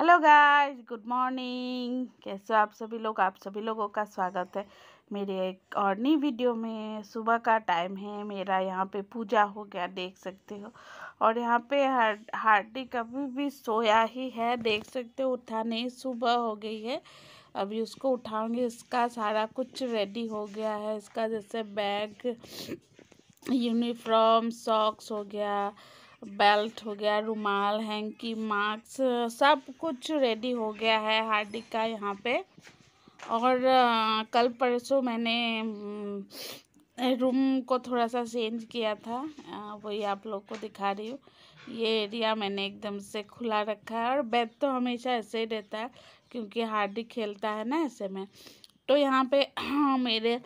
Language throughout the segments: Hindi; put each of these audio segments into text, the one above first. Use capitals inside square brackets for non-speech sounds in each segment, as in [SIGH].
हेलो गाइस गुड मॉर्निंग कैसे हो आप सभी लोग आप सभी लोगों का स्वागत है मेरे एक और नई वीडियो में सुबह का टाइम है मेरा यहाँ पे पूजा हो गया देख सकते हो और यहाँ पे हार्दिक अभी भी सोया ही है देख सकते हो उठा नहीं सुबह हो गई है अभी उसको उठाऊंगी इसका सारा कुछ रेडी हो गया है इसका जैसे बैग यूनिफॉर्म सॉक्स हो गया बेल्ट हो गया रुमाल हैंकी मास्क सब कुछ रेडी हो गया है हार्दिक का यहाँ पे और कल परसों मैंने रूम को थोड़ा सा चेंज किया था वही आप लोग को दिखा रही हूँ ये एरिया मैंने एकदम से खुला रखा है और बेड तो हमेशा ऐसे ही रहता है क्योंकि हार्दिक खेलता है ना ऐसे में तो यहाँ पे हाँ, [CLEARS THROAT] मेरे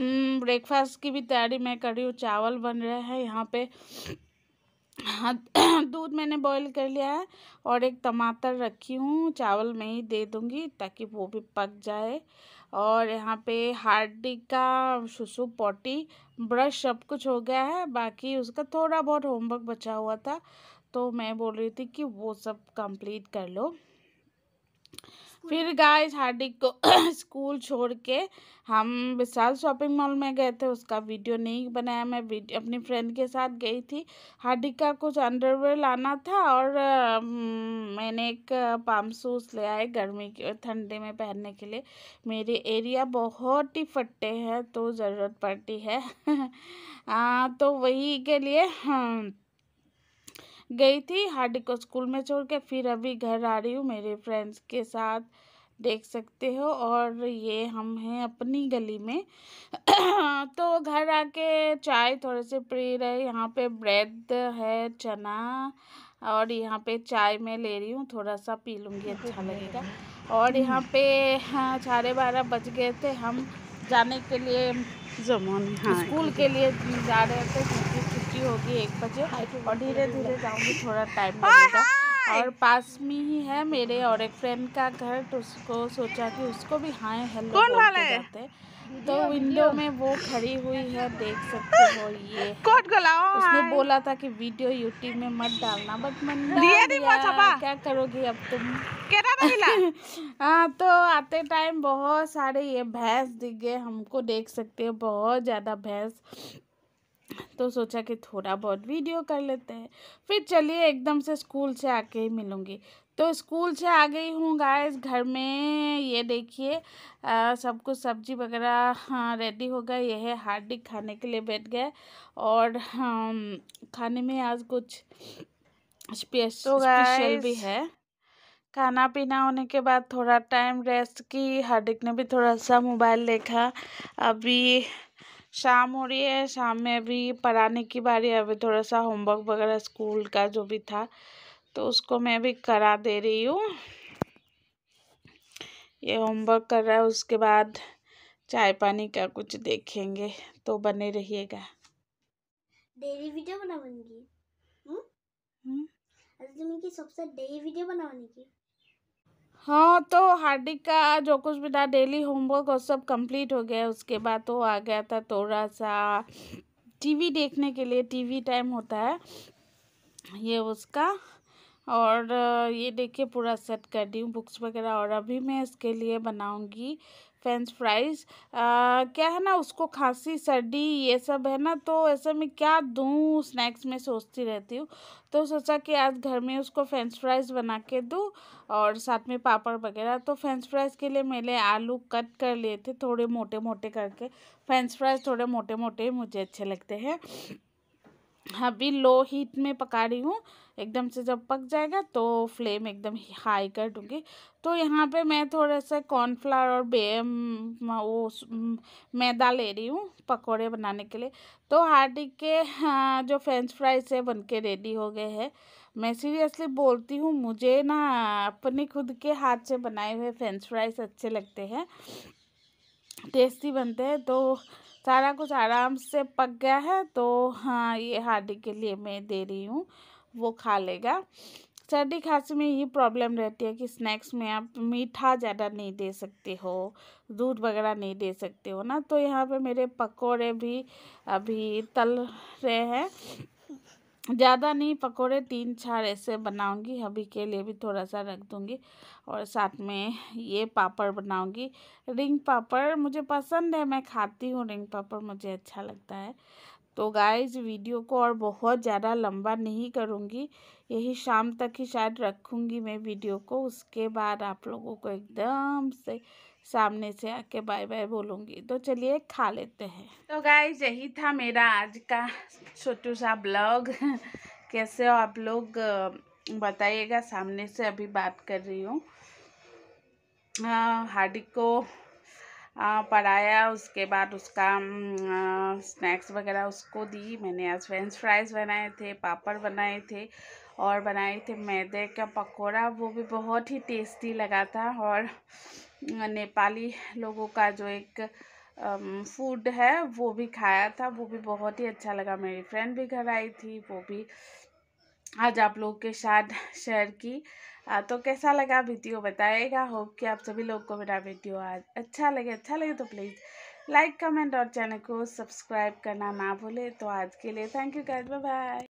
ब्रेकफास्ट की भी तैयारी मैं कर रही हूँ चावल बन रहे हैं यहाँ पे हाँ, [CLEARS THROAT] दूध मैंने बॉईल कर लिया है और एक टमाटर रखी हूँ चावल में ही दे दूँगी ताकि वो भी पक जाए और यहाँ पे हार्डिक का सुसु पॉटी ब्रश सब कुछ हो गया है बाकी उसका थोड़ा बहुत होमवर्क बचा हुआ था तो मैं बोल रही थी कि वो सब कंप्लीट कर लो फिर गाइस हार्दिक को [COUGHS] स्कूल छोड़ के हम विशाल शॉपिंग मॉल में गए थे उसका वीडियो नहीं बनाया मैं अपनी फ्रेंड के साथ गई थी हार्दिक का कुछ अंडरवेयर लाना था और आ, मैंने एक पाम सूस ले आए गर्मी के ठंडे में पहनने के लिए मेरे एरिया बहुत ही फट्टे हैं तो ज़रूरत पड़ती है आ, [LAUGHS] हाँ, तो वही के लिए हाँ गई थी हार्डिक को स्कूल में छोड़ के फिर अभी घर आ रही हूँ मेरे फ्रेंड्स के साथ देख सकते हो और ये हम हैं अपनी गली में [CLEARS THROAT] तो घर आके चाय थोड़े से पी रहे यहाँ पे ब्रेड है चना और यहाँ पे चाय मैं ले रही हूँ थोड़ा सा पी लूँगी अच्छा लगेगा और यहाँ पे हाँ, साढ़े बारह बज गए थे हम जाने के लिए जमान हाँ स्कूल के लिए जा रहे थे क्योंकि छुट्टी होगी एक बजे हाँ, और धीरे धीरे जाऊँगी थोड़ा टाइम हाँ, लगेगा हाँ, और पास में ही है मेरे और एक फ्रेंड का घर तो उसको सोचा कि उसको भी हाय हेलो कौन तो विंडो में वो खड़ी हुई है देख सकते हो ये गला उसने बोला था कि वीडियो यूट्यूब में मत डालना बट मन क्या करोगी अब तुम तो [LAUGHS] हाँ तो आते टाइम बहुत सारे ये भैंस दिख गए हमको देख सकते हो बहुत ज़्यादा भैंस तो सोचा कि थोड़ा बहुत वीडियो कर लेते हैं फिर चलिए एकदम से स्कूल से आके ही मिलूँगी तो स्कूल से आ गई हूँ गाइस घर में ये देखिए सब कुछ सब्जी वगैरह हाँ, रेडी हो गया यह हार्दिक खाने के लिए बैठ गए और हाँ, खाने में आज कुछ स्पेशल तो भी है खाना पीना होने के बाद थोड़ा टाइम रेस्ट की हार्दिक ने भी थोड़ा सा मोबाइल देखा अभी शाम हो रही है शाम में अभी पढ़ाने की बारी अभी थोड़ा सा होमवर्क वगैरह स्कूल का जो भी था तो उसको मैं अभी करा दे रही हूँ ये होमवर्क कर रहा है उसके बाद चाय पानी का कुछ देखेंगे तो बने रहिएगा डेली वीडियो बनाऊंगी हम्म आज तुम हम्म? की सबसे डेली वीडियो बनाने की हाँ तो हार्दिक का जो कुछ भी था डेली होमवर्क और सब कंप्लीट हो गया उसके बाद तो आ गया था थोड़ा सा टीवी देखने के लिए टीवी टाइम होता है ये उसका और ये देख के पूरा सेट कर दी हूँ बुक्स वगैरह और अभी मैं इसके लिए बनाऊँगी फ्रेंच फ्राइज क्या है ना उसको खांसी सर्दी ये सब है ना तो ऐसे में क्या दूँ स्नैक्स में सोचती रहती हूँ तो सोचा कि आज घर में उसको फ्रेंच फ्राइज़ बना के दूँ और साथ में पापड़ वगैरह तो फ्रेंच फ्राइज़ के लिए मैंने आलू कट कर लिए थे थोड़े मोटे मोटे करके फ्रेंच फ्राइज़ थोड़े मोटे मोटे मुझे अच्छे लगते हैं अभी लो हीट में पका रही हूँ एकदम से जब पक जाएगा तो फ्लेम एकदम हाई कर दूँगी तो यहाँ पे मैं थोड़ा सा कॉर्नफ्लावर और बे वो मैदा ले रही हूँ पकोड़े बनाने के लिए तो हार्दिक के हाँ, जो फ्रेंच फ्राइज है बन के रेडी हो गए हैं मैं सीरियसली बोलती हूँ मुझे ना अपने खुद के हाथ से बनाए हुए फ्रेंच फ्राइज अच्छे लगते हैं टेस्टी बनते हैं तो सारा कुछ आराम से पक गया है तो हाँ ये हार्दिक के लिए मैं दे रही हूँ वो खा लेगा सर्दी खांसी में ये प्रॉब्लम रहती है कि स्नैक्स में आप मीठा ज़्यादा नहीं दे सकते हो दूध वगैरह नहीं दे सकते हो ना तो यहाँ पे मेरे पकोड़े भी अभी तल रहे हैं ज़्यादा नहीं पकोड़े तीन चार ऐसे बनाऊंगी अभी के लिए भी थोड़ा सा रख दूंगी और साथ में ये पापड़ बनाऊंगी रिंग पापड़ मुझे पसंद है मैं खाती हूँ रिंग पापड़ मुझे अच्छा लगता है तो गाइज वीडियो को और बहुत ज़्यादा लंबा नहीं करूँगी यही शाम तक ही शायद रखूँगी मैं वीडियो को उसके बाद आप लोगों को एकदम से सामने से आके बाय बाय बोलूँगी तो चलिए खा लेते हैं तो गाय यही था मेरा आज का छोटू सा ब्लॉग [LAUGHS] कैसे हो आप लोग बताइएगा सामने से अभी बात कर रही हूँ हार्दिक को पढ़ाया उसके बाद उसका स्नैक्स वगैरह उसको दी मैंने आज फ्रेंच फ्राइज़ बनाए थे पापड़ बनाए थे और बनाए थे मैदे का पकोड़ा वो भी बहुत ही टेस्टी लगा था और नेपाली लोगों का जो एक फूड है वो भी खाया था वो भी बहुत ही अच्छा लगा मेरी फ्रेंड भी घर आई थी वो भी आज आप लोग के साथ शेयर की आ, तो कैसा लगा वीडियो बताएगा होप कि आप सभी लोग को मेरा वीडियो आज अच्छा लगे अच्छा लगे तो प्लीज़ लाइक कमेंट और चैनल को सब्सक्राइब करना ना भूले तो आज के लिए thank you guys bye bye